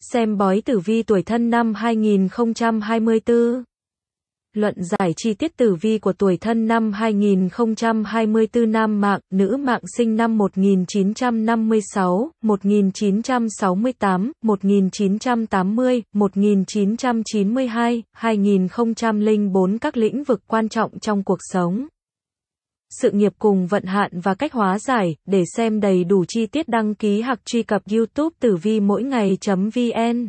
Xem bói tử vi tuổi thân năm 2024. Luận giải chi tiết tử vi của tuổi thân năm 2024 nam mạng, nữ mạng sinh năm 1956, 1968, 1980, 1992, 2004 các lĩnh vực quan trọng trong cuộc sống sự nghiệp cùng vận hạn và cách hóa giải. Để xem đầy đủ chi tiết đăng ký hoặc truy cập YouTube Tử Vi mỗi ngày.vn.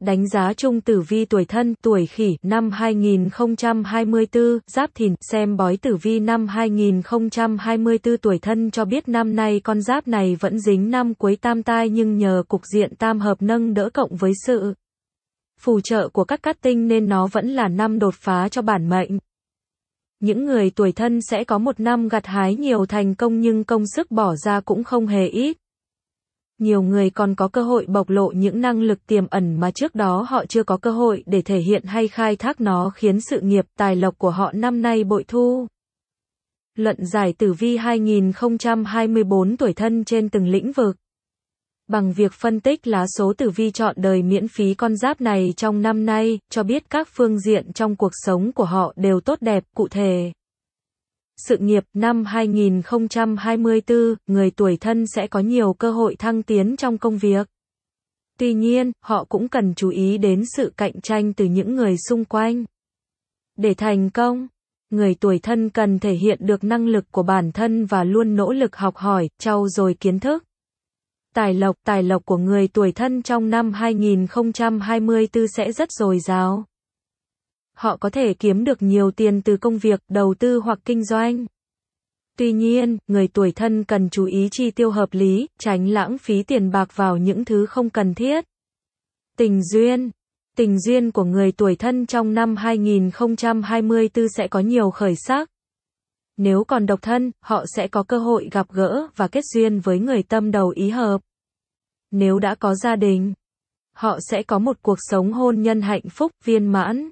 Đánh giá chung tử vi tuổi thân tuổi khỉ năm 2024, giáp thìn, xem bói tử vi năm 2024 tuổi thân cho biết năm nay con giáp này vẫn dính năm cuối tam tai nhưng nhờ cục diện tam hợp nâng đỡ cộng với sự phù trợ của các cát tinh nên nó vẫn là năm đột phá cho bản mệnh những người tuổi thân sẽ có một năm gặt hái nhiều thành công nhưng công sức bỏ ra cũng không hề ít. Nhiều người còn có cơ hội bộc lộ những năng lực tiềm ẩn mà trước đó họ chưa có cơ hội để thể hiện hay khai thác nó khiến sự nghiệp tài lộc của họ năm nay bội thu. Luận giải tử vi 2024 tuổi thân trên từng lĩnh vực bằng việc phân tích lá số tử vi chọn đời miễn phí con giáp này trong năm nay, cho biết các phương diện trong cuộc sống của họ đều tốt đẹp, cụ thể. Sự nghiệp năm 2024, người tuổi thân sẽ có nhiều cơ hội thăng tiến trong công việc. Tuy nhiên, họ cũng cần chú ý đến sự cạnh tranh từ những người xung quanh. Để thành công, người tuổi thân cần thể hiện được năng lực của bản thân và luôn nỗ lực học hỏi, trau dồi kiến thức. Tài lộc, tài lộc của người tuổi thân trong năm 2024 sẽ rất dồi dào. Họ có thể kiếm được nhiều tiền từ công việc, đầu tư hoặc kinh doanh. Tuy nhiên, người tuổi thân cần chú ý chi tiêu hợp lý, tránh lãng phí tiền bạc vào những thứ không cần thiết. Tình duyên Tình duyên của người tuổi thân trong năm 2024 sẽ có nhiều khởi sắc. Nếu còn độc thân, họ sẽ có cơ hội gặp gỡ và kết duyên với người tâm đầu ý hợp nếu đã có gia đình, họ sẽ có một cuộc sống hôn nhân hạnh phúc viên mãn.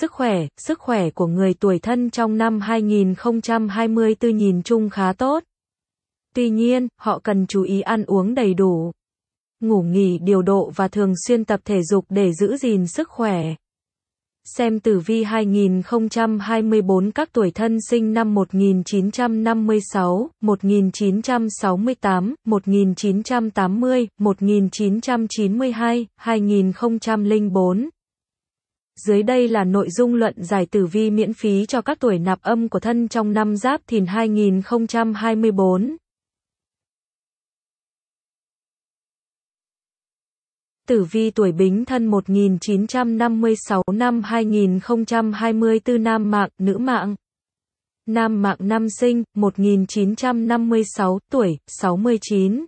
Sức khỏe, sức khỏe của người tuổi thân trong năm 2024 nhìn chung khá tốt. Tuy nhiên, họ cần chú ý ăn uống đầy đủ, ngủ nghỉ điều độ và thường xuyên tập thể dục để giữ gìn sức khỏe. Xem tử vi 2024 các tuổi thân sinh năm 1956, 1968, 1980, 1992, 2004. Dưới đây là nội dung luận giải tử vi miễn phí cho các tuổi nạp âm của thân trong năm Giáp Thìn 2024. Tử vi tuổi Bính thân 1956 năm 2024 nam mạng, nữ mạng. Nam mạng năm sinh, 1956 tuổi, 69.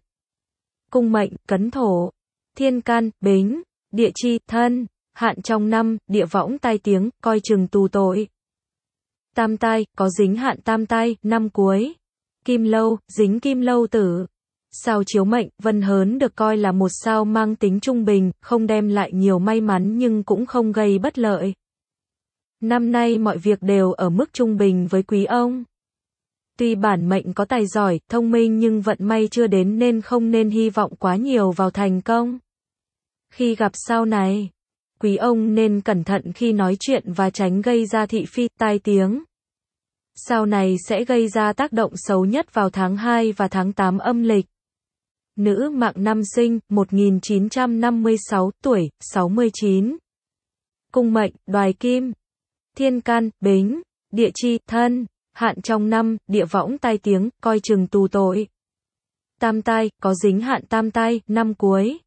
Cung mệnh, cấn thổ. Thiên can, bính. Địa chi, thân. Hạn trong năm, địa võng tai tiếng, coi chừng tù tội. Tam tai, có dính hạn tam tai, năm cuối. Kim lâu, dính kim lâu tử. Sao chiếu mệnh, Vân Hớn được coi là một sao mang tính trung bình, không đem lại nhiều may mắn nhưng cũng không gây bất lợi. Năm nay mọi việc đều ở mức trung bình với quý ông. Tuy bản mệnh có tài giỏi, thông minh nhưng vận may chưa đến nên không nên hy vọng quá nhiều vào thành công. Khi gặp sao này, quý ông nên cẩn thận khi nói chuyện và tránh gây ra thị phi tai tiếng. Sao này sẽ gây ra tác động xấu nhất vào tháng 2 và tháng 8 âm lịch nữ mạng năm sinh, 1956 tuổi, 69. Cung mệnh, đoài kim. Thiên can, bính. Địa chi, thân. Hạn trong năm, địa võng tai tiếng, coi chừng tù tội. Tam tai, có dính hạn tam tai, năm cuối.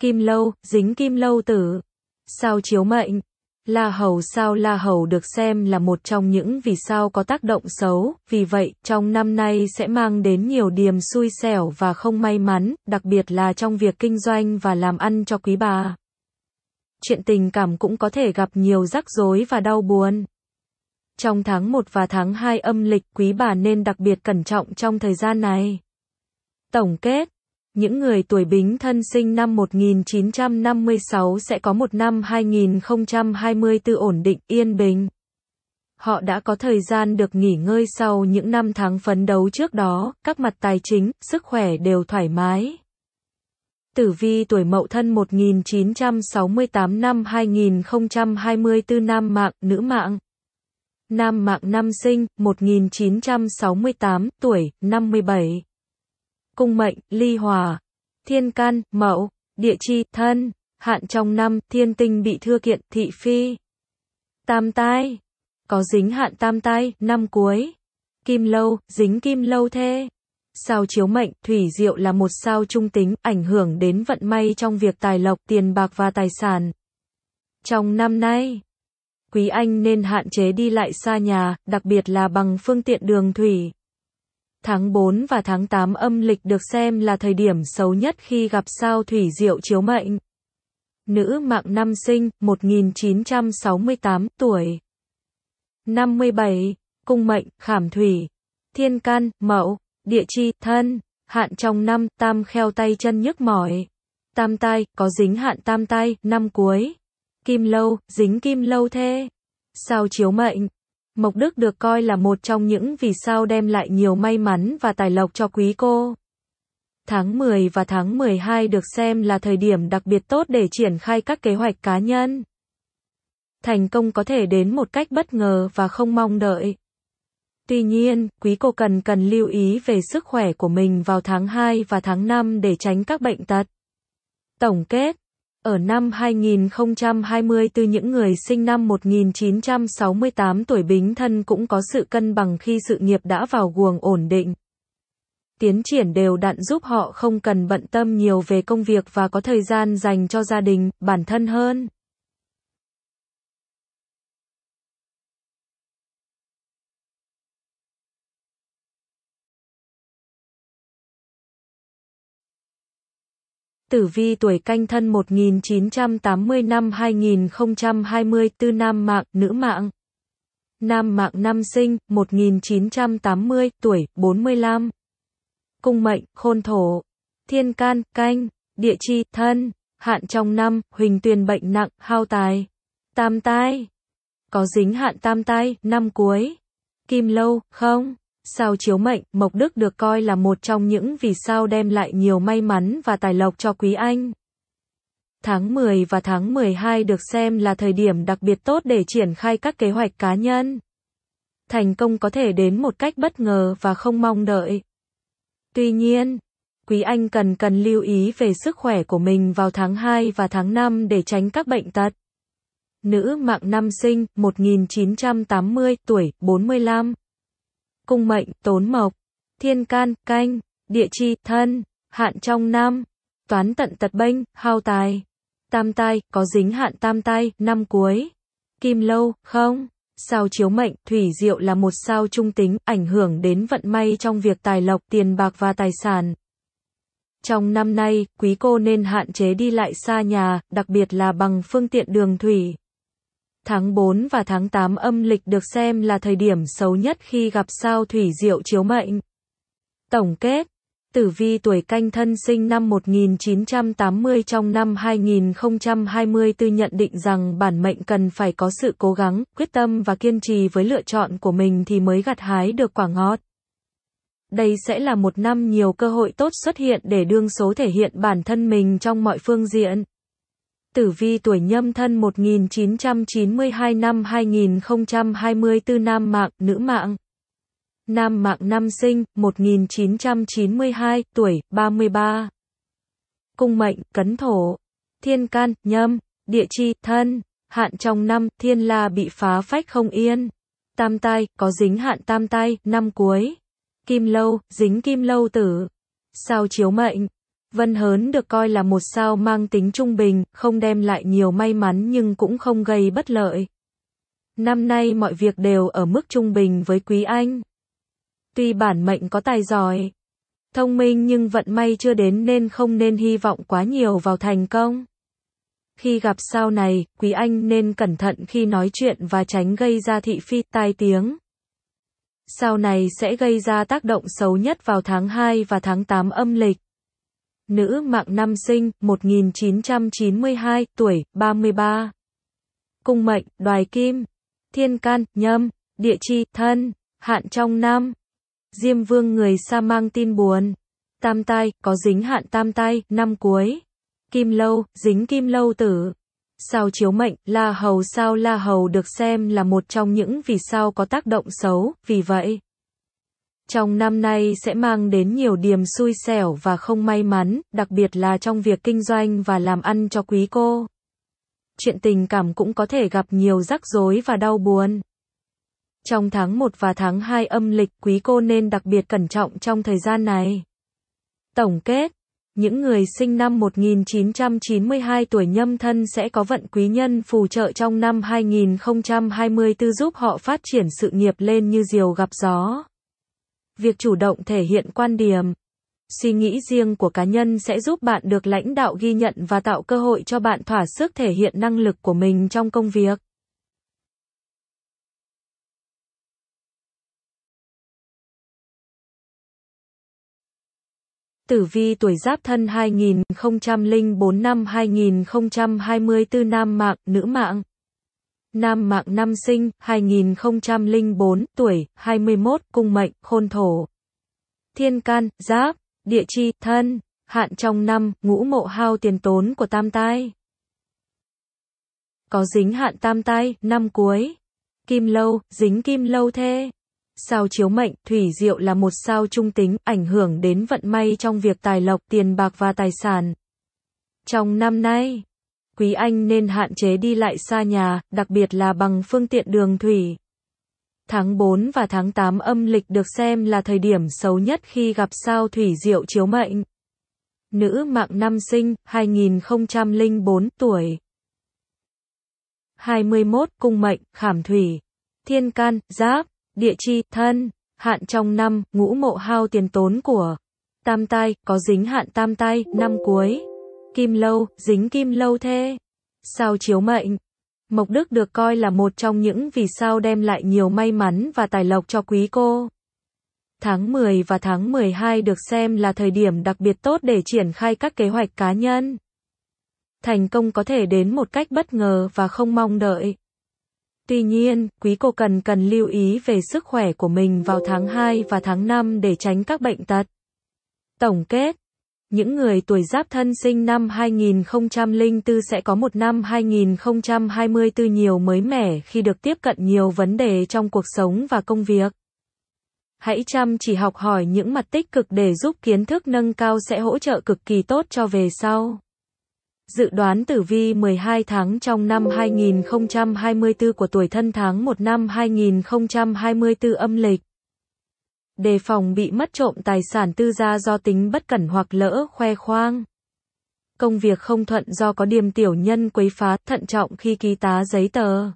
Kim lâu, dính kim lâu tử. Sao chiếu mệnh. La hầu sao La hầu được xem là một trong những vì sao có tác động xấu, vì vậy, trong năm nay sẽ mang đến nhiều điểm xui xẻo và không may mắn, đặc biệt là trong việc kinh doanh và làm ăn cho quý bà. Chuyện tình cảm cũng có thể gặp nhiều rắc rối và đau buồn. Trong tháng 1 và tháng 2 âm lịch, quý bà nên đặc biệt cẩn trọng trong thời gian này. Tổng kết những người tuổi bính thân sinh năm 1956 sẽ có một năm 2024 ổn định, yên bình. Họ đã có thời gian được nghỉ ngơi sau những năm tháng phấn đấu trước đó, các mặt tài chính, sức khỏe đều thoải mái. Tử vi tuổi mậu thân 1968 năm 2024 nam mạng, nữ mạng. Nam mạng năm sinh, 1968, tuổi, 57 cung mệnh, ly hòa, thiên can, mậu, địa chi, thân, hạn trong năm, thiên tinh bị thưa kiện, thị phi. Tam tai, có dính hạn tam tai, năm cuối. Kim lâu, dính kim lâu thê. Sao chiếu mệnh, thủy diệu là một sao trung tính, ảnh hưởng đến vận may trong việc tài lộc, tiền bạc và tài sản. Trong năm nay, quý anh nên hạn chế đi lại xa nhà, đặc biệt là bằng phương tiện đường thủy. Tháng 4 và tháng 8 âm lịch được xem là thời điểm xấu nhất khi gặp sao thủy diệu chiếu mệnh. Nữ mạng năm sinh, 1968 tuổi. 57. Cung mệnh, khảm thủy. Thiên can, mậu. Địa chi, thân. Hạn trong năm, tam kheo tay chân nhức mỏi. Tam tai, có dính hạn tam tai, năm cuối. Kim lâu, dính kim lâu thê. Sao chiếu mệnh, Mộc Đức được coi là một trong những vì sao đem lại nhiều may mắn và tài lộc cho quý cô. Tháng 10 và tháng 12 được xem là thời điểm đặc biệt tốt để triển khai các kế hoạch cá nhân. Thành công có thể đến một cách bất ngờ và không mong đợi. Tuy nhiên, quý cô cần cần lưu ý về sức khỏe của mình vào tháng 2 và tháng 5 để tránh các bệnh tật. Tổng kết ở năm 2020 từ những người sinh năm 1968 tuổi bính thân cũng có sự cân bằng khi sự nghiệp đã vào guồng ổn định. Tiến triển đều đặn giúp họ không cần bận tâm nhiều về công việc và có thời gian dành cho gia đình, bản thân hơn. Tử vi tuổi canh thân 1980 năm 2024 nam mạng, nữ mạng. Nam mạng năm sinh, 1980, tuổi, 45. Cung mệnh, khôn thổ. Thiên can, canh. Địa chi, thân. Hạn trong năm, huỳnh tuyền bệnh nặng, hao tài. Tam tai. Có dính hạn tam tai, năm cuối. Kim lâu, không. Sao chiếu mệnh, Mộc Đức được coi là một trong những vì sao đem lại nhiều may mắn và tài lộc cho quý anh. Tháng 10 và tháng 12 được xem là thời điểm đặc biệt tốt để triển khai các kế hoạch cá nhân. Thành công có thể đến một cách bất ngờ và không mong đợi. Tuy nhiên, quý anh cần cần lưu ý về sức khỏe của mình vào tháng 2 và tháng 5 để tránh các bệnh tật. Nữ mạng năm sinh, 1980 tuổi, 45 cung mệnh, tốn mộc, thiên can, canh, địa chi, thân, hạn trong năm, toán tận tật bênh, hao tài, tam tai, có dính hạn tam tai, năm cuối, kim lâu, không. Sao chiếu mệnh, thủy diệu là một sao trung tính, ảnh hưởng đến vận may trong việc tài lộc, tiền bạc và tài sản. Trong năm nay, quý cô nên hạn chế đi lại xa nhà, đặc biệt là bằng phương tiện đường thủy. Tháng 4 và tháng 8 âm lịch được xem là thời điểm xấu nhất khi gặp sao thủy diệu chiếu mệnh. Tổng kết Tử vi tuổi canh thân sinh năm 1980 trong năm 2024 nhận định rằng bản mệnh cần phải có sự cố gắng, quyết tâm và kiên trì với lựa chọn của mình thì mới gặt hái được quả ngọt. Đây sẽ là một năm nhiều cơ hội tốt xuất hiện để đương số thể hiện bản thân mình trong mọi phương diện tử vi tuổi nhâm thân 1992 năm 2024 nam mạng, nữ mạng. Nam mạng năm sinh, 1992, tuổi, 33. Cung mệnh, cấn thổ. Thiên can, nhâm, địa chi, thân. Hạn trong năm, thiên la bị phá phách không yên. Tam tai, có dính hạn tam tai, năm cuối. Kim lâu, dính kim lâu tử. Sao chiếu mệnh, Vân Hớn được coi là một sao mang tính trung bình, không đem lại nhiều may mắn nhưng cũng không gây bất lợi. Năm nay mọi việc đều ở mức trung bình với Quý Anh. Tuy bản mệnh có tài giỏi, thông minh nhưng vận may chưa đến nên không nên hy vọng quá nhiều vào thành công. Khi gặp sao này, Quý Anh nên cẩn thận khi nói chuyện và tránh gây ra thị phi tai tiếng. Sao này sẽ gây ra tác động xấu nhất vào tháng 2 và tháng 8 âm lịch. Nữ mạng năm sinh, 1992, tuổi, 33. Cung mệnh, đoài kim. Thiên can, nhâm. Địa chi, thân. Hạn trong năm. Diêm vương người sa mang tin buồn. Tam tai, có dính hạn tam tai, năm cuối. Kim lâu, dính kim lâu tử. Sao chiếu mệnh, la hầu sao la hầu được xem là một trong những vì sao có tác động xấu, vì vậy trong năm nay sẽ mang đến nhiều điểm xui xẻo và không may mắn, đặc biệt là trong việc kinh doanh và làm ăn cho quý cô. Chuyện tình cảm cũng có thể gặp nhiều rắc rối và đau buồn. Trong tháng 1 và tháng 2 âm lịch, quý cô nên đặc biệt cẩn trọng trong thời gian này. Tổng kết, những người sinh năm 1992 tuổi nhâm thân sẽ có vận quý nhân phù trợ trong năm 2024 giúp họ phát triển sự nghiệp lên như diều gặp gió việc chủ động thể hiện quan điểm suy nghĩ riêng của cá nhân sẽ giúp bạn được lãnh đạo ghi nhận và tạo cơ hội cho bạn thỏa sức thể hiện năng lực của mình trong công việc Tử vi tuổi Giáp Thân 2004 năm 2024 nam mạng, nữ mạng. Nam mạng năm sinh, 2004, tuổi, 21, cung mệnh, khôn thổ. Thiên can, giáp, địa chi, thân, hạn trong năm, ngũ mộ hao tiền tốn của tam tai. Có dính hạn tam tai, năm cuối. Kim lâu, dính kim lâu thê. Sao chiếu mệnh, thủy diệu là một sao trung tính, ảnh hưởng đến vận may trong việc tài lộc, tiền bạc và tài sản. Trong năm nay, quý anh nên hạn chế đi lại xa nhà, đặc biệt là bằng phương tiện đường thủy. Tháng 4 và tháng 8 âm lịch được xem là thời điểm xấu nhất khi gặp sao thủy diệu chiếu mệnh. Nữ mạng năm sinh, 2004 tuổi. 21 cung mệnh, khảm thủy. Thiên can, giáp, địa chi, thân, hạn trong năm, ngũ mộ hao tiền tốn của. Tam tai, có dính hạn tam tai, năm cuối. Kim lâu, dính kim lâu thế. Sao chiếu mệnh? Mộc Đức được coi là một trong những vì sao đem lại nhiều may mắn và tài lộc cho quý cô. Tháng 10 và tháng 12 được xem là thời điểm đặc biệt tốt để triển khai các kế hoạch cá nhân. Thành công có thể đến một cách bất ngờ và không mong đợi. Tuy nhiên, quý cô cần cần lưu ý về sức khỏe của mình vào tháng 2 và tháng 5 để tránh các bệnh tật. Tổng kết những người tuổi giáp thân sinh năm 2004 sẽ có một năm 2024 nhiều mới mẻ khi được tiếp cận nhiều vấn đề trong cuộc sống và công việc. Hãy chăm chỉ học hỏi những mặt tích cực để giúp kiến thức nâng cao sẽ hỗ trợ cực kỳ tốt cho về sau. Dự đoán tử vi 12 tháng trong năm 2024 của tuổi thân tháng 1 năm 2024 âm lịch đề phòng bị mất trộm tài sản tư gia do tính bất cẩn hoặc lỡ khoe khoang. Công việc không thuận do có điềm tiểu nhân quấy phá, thận trọng khi ký tá giấy tờ.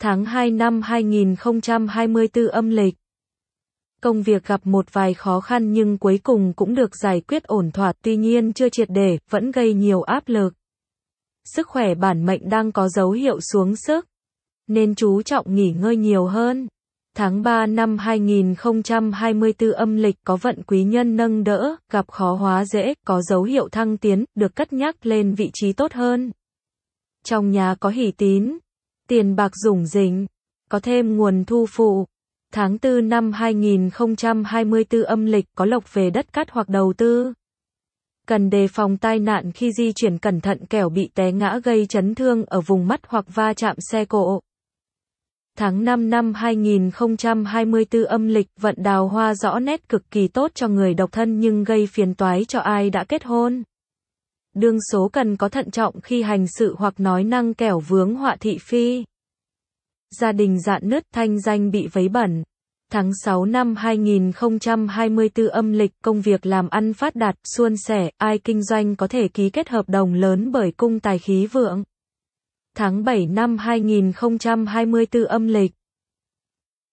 Tháng 2 năm 2024 âm lịch. Công việc gặp một vài khó khăn nhưng cuối cùng cũng được giải quyết ổn thỏa, tuy nhiên chưa triệt để, vẫn gây nhiều áp lực. Sức khỏe bản mệnh đang có dấu hiệu xuống sức, nên chú trọng nghỉ ngơi nhiều hơn. Tháng 3 năm 2024 âm lịch có vận quý nhân nâng đỡ, gặp khó hóa dễ, có dấu hiệu thăng tiến, được cất nhắc lên vị trí tốt hơn. Trong nhà có hỷ tín, tiền bạc rủng rỉnh, có thêm nguồn thu phụ. Tháng 4 năm 2024 âm lịch có lộc về đất cát hoặc đầu tư. Cần đề phòng tai nạn khi di chuyển cẩn thận kẻo bị té ngã gây chấn thương ở vùng mắt hoặc va chạm xe cộ. Tháng 5 năm 2024 âm lịch vận đào hoa rõ nét cực kỳ tốt cho người độc thân nhưng gây phiền toái cho ai đã kết hôn. Đương số cần có thận trọng khi hành sự hoặc nói năng kẻo vướng họa thị phi. Gia đình dạn nứt thanh danh bị vấy bẩn. Tháng 6 năm 2024 âm lịch công việc làm ăn phát đạt, suôn sẻ, ai kinh doanh có thể ký kết hợp đồng lớn bởi cung tài khí vượng tháng 7 năm 2024 âm lịch.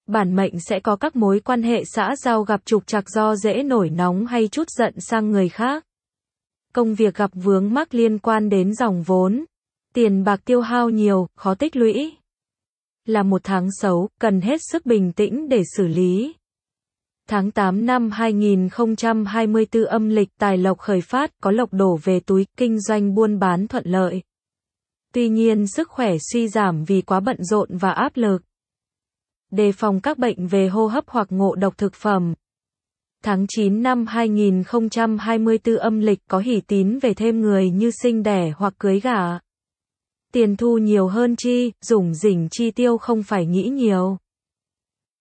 Bản mệnh sẽ có các mối quan hệ xã giao gặp trục trặc do dễ nổi nóng hay chút giận sang người khác. Công việc gặp vướng mắc liên quan đến dòng vốn, tiền bạc tiêu hao nhiều, khó tích lũy. Là một tháng xấu, cần hết sức bình tĩnh để xử lý. Tháng 8 năm 2024 âm lịch tài lộc khởi phát có lộc đổ về túi, kinh doanh buôn bán thuận lợi. Tuy nhiên sức khỏe suy giảm vì quá bận rộn và áp lực. Đề phòng các bệnh về hô hấp hoặc ngộ độc thực phẩm. Tháng 9 năm 2024 âm lịch có hỷ tín về thêm người như sinh đẻ hoặc cưới gả. Tiền thu nhiều hơn chi, dùng dỉnh chi tiêu không phải nghĩ nhiều.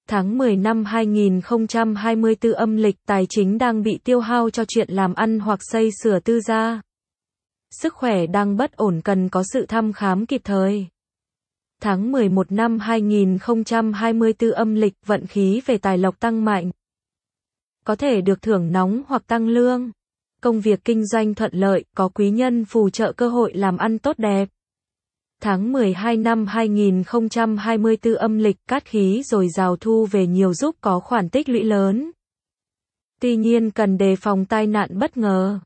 Tháng 10 năm 2024 âm lịch tài chính đang bị tiêu hao cho chuyện làm ăn hoặc xây sửa tư gia. Sức khỏe đang bất ổn cần có sự thăm khám kịp thời. Tháng 11 năm 2024 âm lịch, vận khí về tài lộc tăng mạnh. Có thể được thưởng nóng hoặc tăng lương. Công việc kinh doanh thuận lợi, có quý nhân phù trợ cơ hội làm ăn tốt đẹp. Tháng 12 năm 2024 âm lịch, cát khí rồi rào thu về nhiều giúp có khoản tích lũy lớn. Tuy nhiên cần đề phòng tai nạn bất ngờ.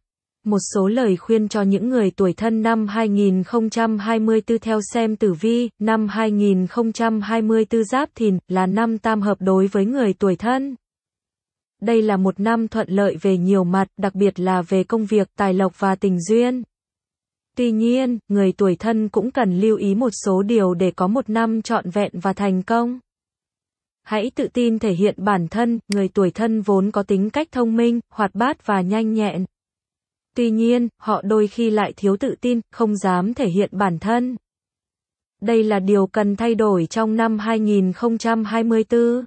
Một số lời khuyên cho những người tuổi thân năm 2024 theo xem tử vi, năm 2024 giáp thìn là năm tam hợp đối với người tuổi thân. Đây là một năm thuận lợi về nhiều mặt, đặc biệt là về công việc, tài lộc và tình duyên. Tuy nhiên, người tuổi thân cũng cần lưu ý một số điều để có một năm trọn vẹn và thành công. Hãy tự tin thể hiện bản thân, người tuổi thân vốn có tính cách thông minh, hoạt bát và nhanh nhẹn. Tuy nhiên, họ đôi khi lại thiếu tự tin, không dám thể hiện bản thân. Đây là điều cần thay đổi trong năm 2024.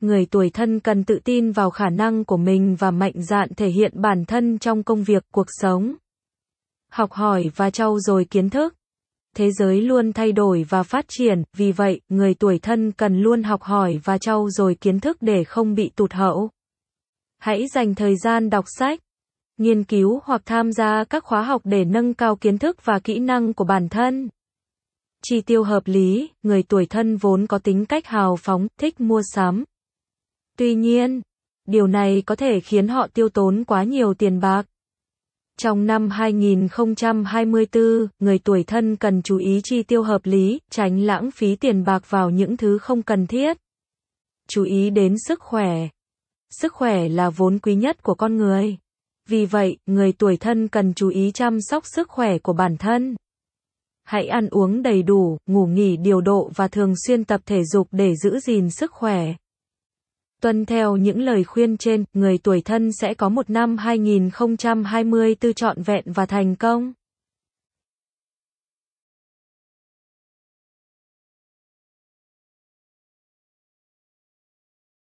Người tuổi thân cần tự tin vào khả năng của mình và mạnh dạn thể hiện bản thân trong công việc, cuộc sống. Học hỏi và trau dồi kiến thức. Thế giới luôn thay đổi và phát triển, vì vậy, người tuổi thân cần luôn học hỏi và trau dồi kiến thức để không bị tụt hậu. Hãy dành thời gian đọc sách nghiên cứu hoặc tham gia các khóa học để nâng cao kiến thức và kỹ năng của bản thân. Chi tiêu hợp lý, người tuổi thân vốn có tính cách hào phóng, thích mua sắm. Tuy nhiên, điều này có thể khiến họ tiêu tốn quá nhiều tiền bạc. Trong năm 2024, người tuổi thân cần chú ý chi tiêu hợp lý, tránh lãng phí tiền bạc vào những thứ không cần thiết. Chú ý đến sức khỏe. Sức khỏe là vốn quý nhất của con người. Vì vậy, người tuổi thân cần chú ý chăm sóc sức khỏe của bản thân. Hãy ăn uống đầy đủ, ngủ nghỉ điều độ và thường xuyên tập thể dục để giữ gìn sức khỏe. Tuân theo những lời khuyên trên, người tuổi thân sẽ có một năm 2024 trọn vẹn và thành công.